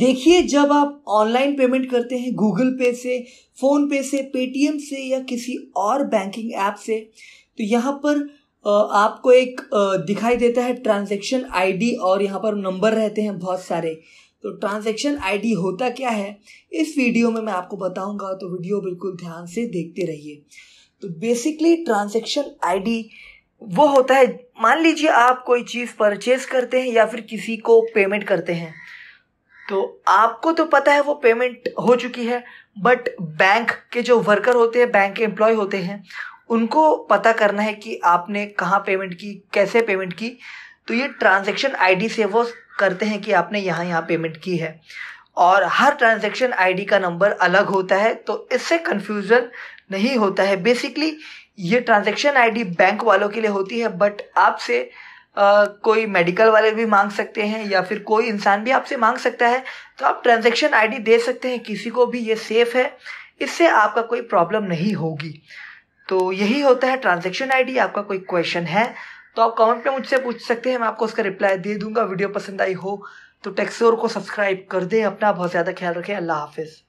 देखिए जब आप ऑनलाइन पेमेंट करते हैं गूगल पे से फ़ोन पे से पेटीएम से या किसी और बैंकिंग ऐप से तो यहाँ पर आपको एक दिखाई देता है ट्रांजैक्शन आईडी और यहाँ पर नंबर रहते हैं बहुत सारे तो ट्रांजैक्शन आईडी होता क्या है इस वीडियो में मैं आपको बताऊंगा तो वीडियो बिल्कुल ध्यान से देखते रहिए तो बेसिकली ट्रांजैक्शन आईडी वो होता है मान लीजिए आप कोई चीज़ परचेज करते हैं या फिर किसी को पेमेंट करते हैं तो आपको तो पता है वो पेमेंट हो चुकी है बट बैंक के जो वर्कर होते हैं बैंक के एम्प्लॉय होते हैं उनको पता करना है कि आपने कहाँ पेमेंट की कैसे पेमेंट की तो ये ट्रांजेक्शन आईडी से वो करते हैं कि आपने यहाँ यहाँ पेमेंट की है और हर ट्रांजेक्शन आईडी का नंबर अलग होता है तो इससे कन्फ्यूज़न नहीं होता है बेसिकली ये ट्रांजेक्शन आईडी बैंक वालों के लिए होती है बट आपसे कोई मेडिकल वाले भी मांग सकते हैं या फिर कोई इंसान भी आपसे मांग सकता है तो आप ट्रांजेक्शन आईडी दे सकते हैं किसी को भी ये सेफ है इससे आपका कोई प्रॉब्लम नहीं होगी तो यही होता है ट्रांजेक्शन आईडी आपका कोई क्वेश्चन है तो आप कमेंट में मुझसे पूछ सकते हैं मैं आपको उसका रिप्लाई दे दूंगा वीडियो पसंद आई हो तो टेक्सोर को सब्सक्राइब कर दें अपना बहुत ज़्यादा ख्याल रखें अल्लाह हाफिज़